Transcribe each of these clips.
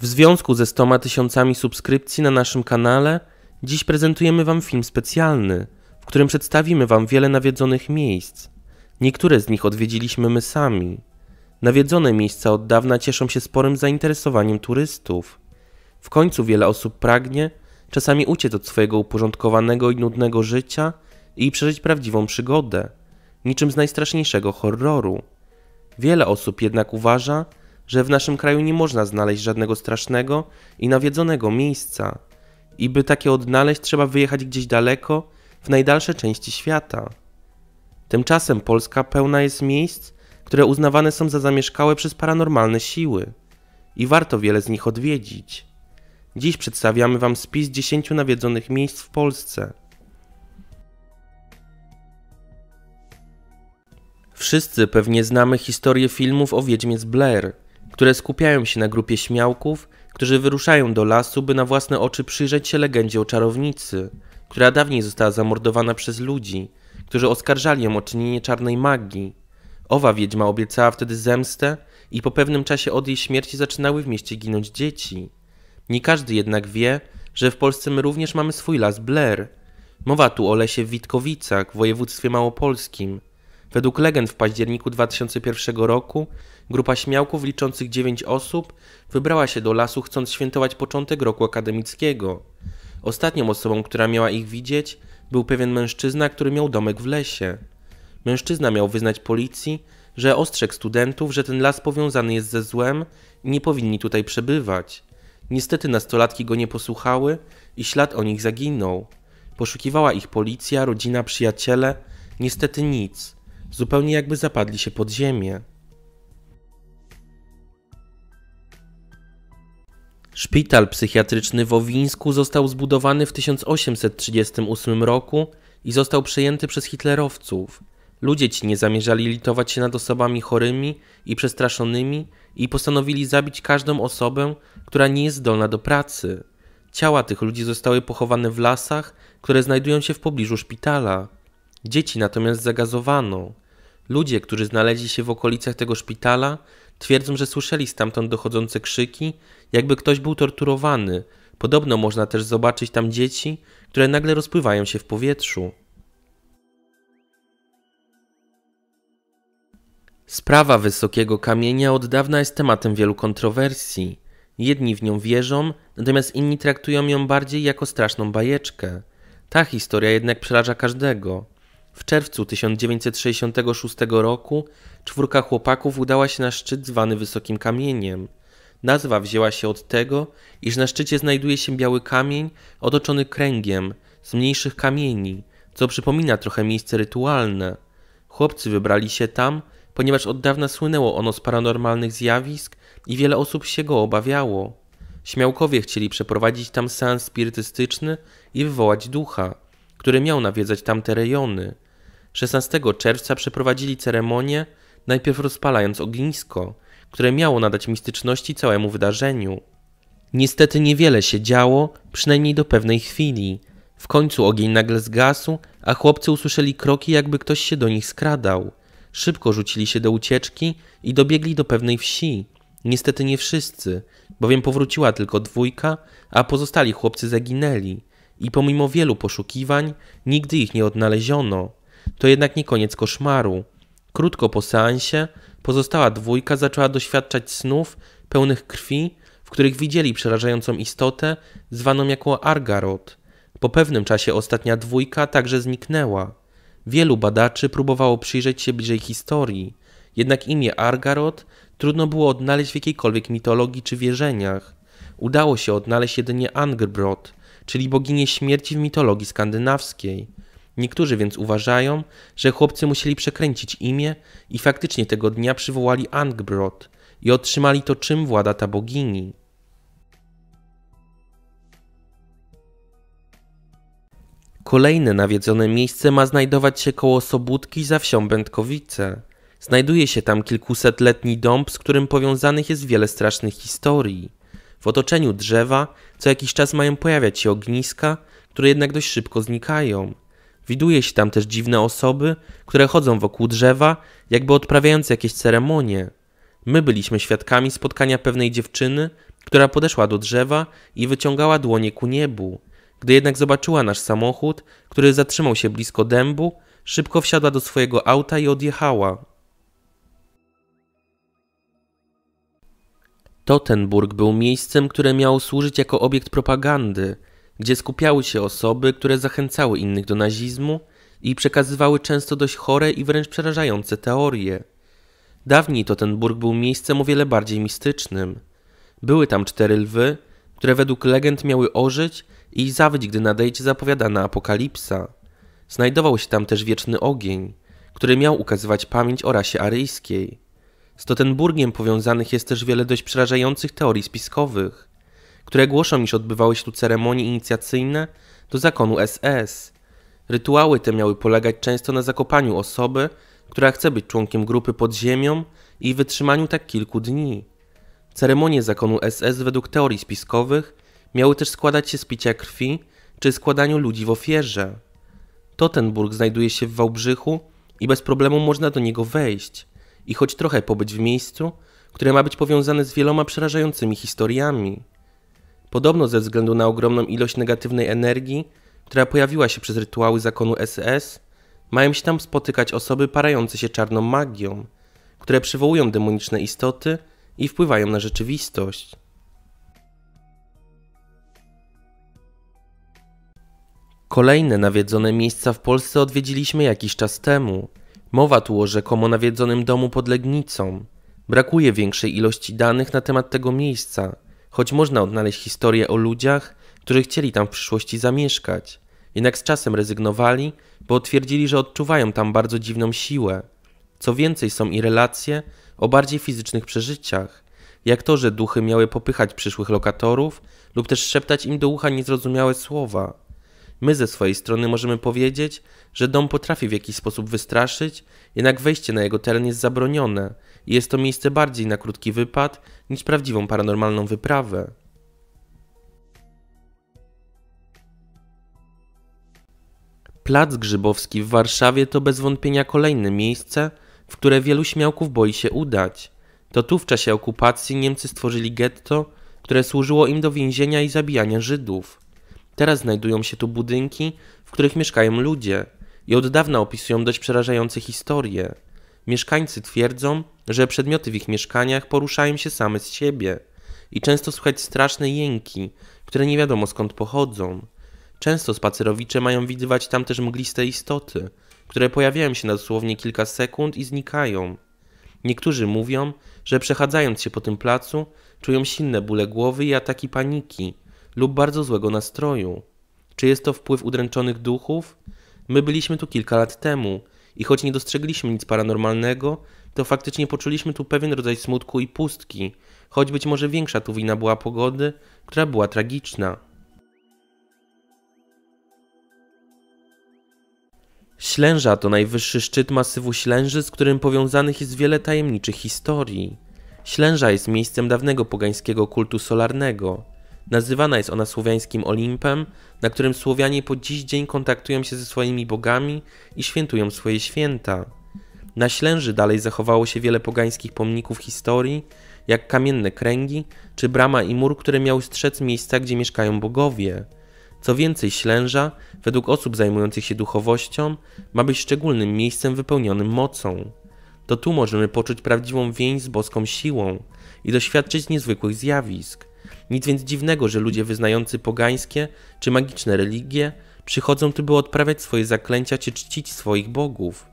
W związku ze 100 tysiącami subskrypcji na naszym kanale, dziś prezentujemy Wam film specjalny, w którym przedstawimy Wam wiele nawiedzonych miejsc. Niektóre z nich odwiedziliśmy my sami. Nawiedzone miejsca od dawna cieszą się sporym zainteresowaniem turystów. W końcu wiele osób pragnie czasami uciec od swojego uporządkowanego i nudnego życia i przeżyć prawdziwą przygodę, niczym z najstraszniejszego horroru. Wiele osób jednak uważa, że w naszym kraju nie można znaleźć żadnego strasznego i nawiedzonego miejsca, i by takie odnaleźć, trzeba wyjechać gdzieś daleko, w najdalsze części świata. Tymczasem Polska pełna jest miejsc, które uznawane są za zamieszkałe przez paranormalne siły i warto wiele z nich odwiedzić. Dziś przedstawiamy Wam spis 10 nawiedzonych miejsc w Polsce. Wszyscy pewnie znamy historię filmów o Wiedźmie z Blair – które skupiają się na grupie śmiałków, którzy wyruszają do lasu, by na własne oczy przyjrzeć się legendzie o czarownicy, która dawniej została zamordowana przez ludzi, którzy oskarżali ją o czynienie czarnej magii. Owa wiedźma obiecała wtedy zemstę i po pewnym czasie od jej śmierci zaczynały w mieście ginąć dzieci. Nie każdy jednak wie, że w Polsce my również mamy swój las Blair. Mowa tu o lesie w Witkowicach w województwie małopolskim, Według legend w październiku 2001 roku grupa śmiałków liczących 9 osób wybrała się do lasu chcąc świętować początek roku akademickiego. Ostatnią osobą, która miała ich widzieć, był pewien mężczyzna, który miał domek w lesie. Mężczyzna miał wyznać policji, że ostrzegł studentów, że ten las powiązany jest ze złem i nie powinni tutaj przebywać. Niestety nastolatki go nie posłuchały i ślad o nich zaginął. Poszukiwała ich policja, rodzina, przyjaciele, niestety nic zupełnie jakby zapadli się pod ziemię. Szpital psychiatryczny w Owińsku został zbudowany w 1838 roku i został przejęty przez hitlerowców. Ludzie ci nie zamierzali litować się nad osobami chorymi i przestraszonymi i postanowili zabić każdą osobę, która nie jest zdolna do pracy. Ciała tych ludzi zostały pochowane w lasach, które znajdują się w pobliżu szpitala. Dzieci natomiast zagazowano. Ludzie, którzy znaleźli się w okolicach tego szpitala, twierdzą, że słyszeli stamtąd dochodzące krzyki, jakby ktoś był torturowany. Podobno można też zobaczyć tam dzieci, które nagle rozpływają się w powietrzu. Sprawa wysokiego kamienia od dawna jest tematem wielu kontrowersji. Jedni w nią wierzą, natomiast inni traktują ją bardziej jako straszną bajeczkę. Ta historia jednak przeraża każdego. W czerwcu 1966 roku czwórka chłopaków udała się na szczyt zwany Wysokim Kamieniem. Nazwa wzięła się od tego, iż na szczycie znajduje się biały kamień otoczony kręgiem z mniejszych kamieni, co przypomina trochę miejsce rytualne. Chłopcy wybrali się tam, ponieważ od dawna słynęło ono z paranormalnych zjawisk i wiele osób się go obawiało. Śmiałkowie chcieli przeprowadzić tam seans spirytystyczny i wywołać ducha, który miał nawiedzać tamte rejony. 16 czerwca przeprowadzili ceremonię, najpierw rozpalając ognisko, które miało nadać mistyczności całemu wydarzeniu. Niestety niewiele się działo, przynajmniej do pewnej chwili. W końcu ogień nagle zgasł, a chłopcy usłyszeli kroki, jakby ktoś się do nich skradał. Szybko rzucili się do ucieczki i dobiegli do pewnej wsi. Niestety nie wszyscy, bowiem powróciła tylko dwójka, a pozostali chłopcy zaginęli i pomimo wielu poszukiwań nigdy ich nie odnaleziono. To jednak nie koniec koszmaru. Krótko po seansie pozostała dwójka zaczęła doświadczać snów pełnych krwi, w których widzieli przerażającą istotę zwaną jako Argarot. Po pewnym czasie ostatnia dwójka także zniknęła. Wielu badaczy próbowało przyjrzeć się bliżej historii, jednak imię Argarot trudno było odnaleźć w jakiejkolwiek mitologii czy wierzeniach. Udało się odnaleźć jedynie Angerbrot, czyli boginię śmierci w mitologii skandynawskiej. Niektórzy więc uważają, że chłopcy musieli przekręcić imię i faktycznie tego dnia przywołali Ankbrot i otrzymali to, czym włada ta bogini. Kolejne nawiedzone miejsce ma znajdować się koło Sobótki za wsią Będkowice. Znajduje się tam kilkusetletni dąb, z którym powiązanych jest wiele strasznych historii. W otoczeniu drzewa co jakiś czas mają pojawiać się ogniska, które jednak dość szybko znikają – Widuje się tam też dziwne osoby, które chodzą wokół drzewa, jakby odprawiając jakieś ceremonie. My byliśmy świadkami spotkania pewnej dziewczyny, która podeszła do drzewa i wyciągała dłonie ku niebu. Gdy jednak zobaczyła nasz samochód, który zatrzymał się blisko dębu, szybko wsiadła do swojego auta i odjechała. Totenburg był miejscem, które miało służyć jako obiekt propagandy gdzie skupiały się osoby, które zachęcały innych do nazizmu i przekazywały często dość chore i wręcz przerażające teorie. Dawniej Totenburg był miejscem o wiele bardziej mistycznym. Były tam cztery lwy, które według legend miały ożyć i zawyć, gdy nadejdzie zapowiadana apokalipsa. Znajdował się tam też wieczny ogień, który miał ukazywać pamięć o rasie aryjskiej. Z Totenburgiem powiązanych jest też wiele dość przerażających teorii spiskowych, które głoszą, iż odbywały się tu ceremonie inicjacyjne do zakonu SS. Rytuały te miały polegać często na zakopaniu osoby, która chce być członkiem grupy pod ziemią i wytrzymaniu tak kilku dni. Ceremonie zakonu SS według teorii spiskowych miały też składać się z picia krwi czy składaniu ludzi w ofierze. Totenburg znajduje się w Wałbrzychu i bez problemu można do niego wejść i choć trochę pobyć w miejscu, które ma być powiązane z wieloma przerażającymi historiami podobno ze względu na ogromną ilość negatywnej energii, która pojawiła się przez rytuały zakonu SS, mają się tam spotykać osoby parające się czarną magią, które przywołują demoniczne istoty i wpływają na rzeczywistość. Kolejne nawiedzone miejsca w Polsce odwiedziliśmy jakiś czas temu. Mowa tu o rzekomo nawiedzonym domu pod Legnicą. Brakuje większej ilości danych na temat tego miejsca, choć można odnaleźć historie o ludziach, którzy chcieli tam w przyszłości zamieszkać, jednak z czasem rezygnowali, bo twierdzili, że odczuwają tam bardzo dziwną siłę. Co więcej, są i relacje o bardziej fizycznych przeżyciach, jak to, że duchy miały popychać przyszłych lokatorów lub też szeptać im do ucha niezrozumiałe słowa. My ze swojej strony możemy powiedzieć, że dom potrafi w jakiś sposób wystraszyć, jednak wejście na jego teren jest zabronione i jest to miejsce bardziej na krótki wypad niż prawdziwą paranormalną wyprawę. Plac Grzybowski w Warszawie to bez wątpienia kolejne miejsce, w które wielu śmiałków boi się udać. To tu w czasie okupacji Niemcy stworzyli getto, które służyło im do więzienia i zabijania Żydów. Teraz znajdują się tu budynki, w których mieszkają ludzie i od dawna opisują dość przerażające historie. Mieszkańcy twierdzą, że przedmioty w ich mieszkaniach poruszają się same z siebie i często słychać straszne jęki, które nie wiadomo skąd pochodzą. Często spacerowicze mają widywać tam też mgliste istoty, które pojawiają się na dosłownie kilka sekund i znikają. Niektórzy mówią, że przechadzając się po tym placu, czują silne bóle głowy i ataki paniki, lub bardzo złego nastroju. Czy jest to wpływ udręczonych duchów? My byliśmy tu kilka lat temu i choć nie dostrzegliśmy nic paranormalnego, to faktycznie poczuliśmy tu pewien rodzaj smutku i pustki, choć być może większa tu wina była pogody, która była tragiczna. Ślęża to najwyższy szczyt masywu Ślęży, z którym powiązanych jest wiele tajemniczych historii. Ślęża jest miejscem dawnego pogańskiego kultu solarnego. Nazywana jest ona słowiańskim Olimpem, na którym Słowianie po dziś dzień kontaktują się ze swoimi bogami i świętują swoje święta. Na Ślęży dalej zachowało się wiele pogańskich pomników historii, jak kamienne kręgi czy brama i mur, które miały strzec miejsca, gdzie mieszkają bogowie. Co więcej, Ślęża, według osób zajmujących się duchowością, ma być szczególnym miejscem wypełnionym mocą. To tu możemy poczuć prawdziwą więź z boską siłą i doświadczyć niezwykłych zjawisk – nic więc dziwnego, że ludzie wyznający pogańskie czy magiczne religie przychodzą tu, by odprawiać swoje zaklęcia czy czcić swoich bogów.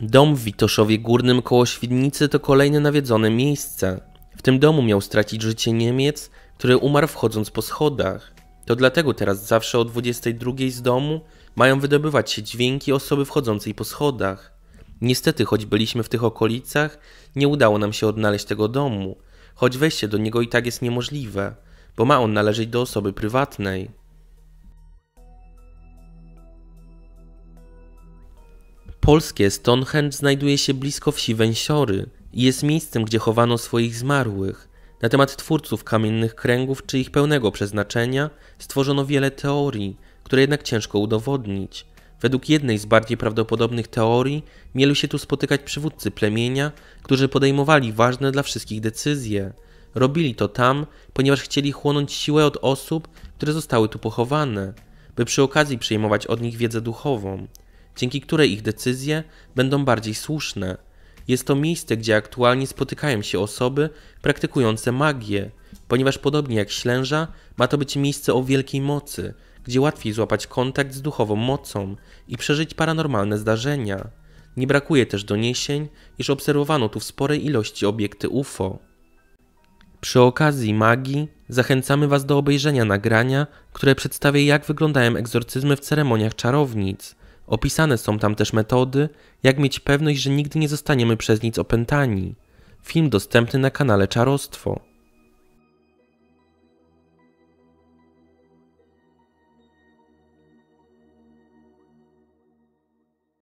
Dom w Witoszowie Górnym koło Świdnicy to kolejne nawiedzone miejsce. W tym domu miał stracić życie Niemiec, który umarł wchodząc po schodach. To dlatego teraz zawsze o 22 z domu mają wydobywać się dźwięki osoby wchodzącej po schodach. Niestety, choć byliśmy w tych okolicach, nie udało nam się odnaleźć tego domu, choć wejście do niego i tak jest niemożliwe, bo ma on należeć do osoby prywatnej. Polskie Stonehenge znajduje się blisko wsi Węsiory i jest miejscem, gdzie chowano swoich zmarłych. Na temat twórców kamiennych kręgów czy ich pełnego przeznaczenia stworzono wiele teorii, które jednak ciężko udowodnić. Według jednej z bardziej prawdopodobnych teorii mieli się tu spotykać przywódcy plemienia, którzy podejmowali ważne dla wszystkich decyzje. Robili to tam, ponieważ chcieli chłonąć siłę od osób, które zostały tu pochowane, by przy okazji przejmować od nich wiedzę duchową, dzięki której ich decyzje będą bardziej słuszne. Jest to miejsce, gdzie aktualnie spotykają się osoby praktykujące magię, ponieważ podobnie jak ślęża, ma to być miejsce o wielkiej mocy, gdzie łatwiej złapać kontakt z duchową mocą i przeżyć paranormalne zdarzenia. Nie brakuje też doniesień, iż obserwowano tu w sporej ilości obiekty UFO. Przy okazji magii zachęcamy Was do obejrzenia nagrania, które przedstawia jak wyglądają egzorcyzmy w ceremoniach czarownic. Opisane są tam też metody, jak mieć pewność, że nigdy nie zostaniemy przez nic opętani. Film dostępny na kanale Czarostwo.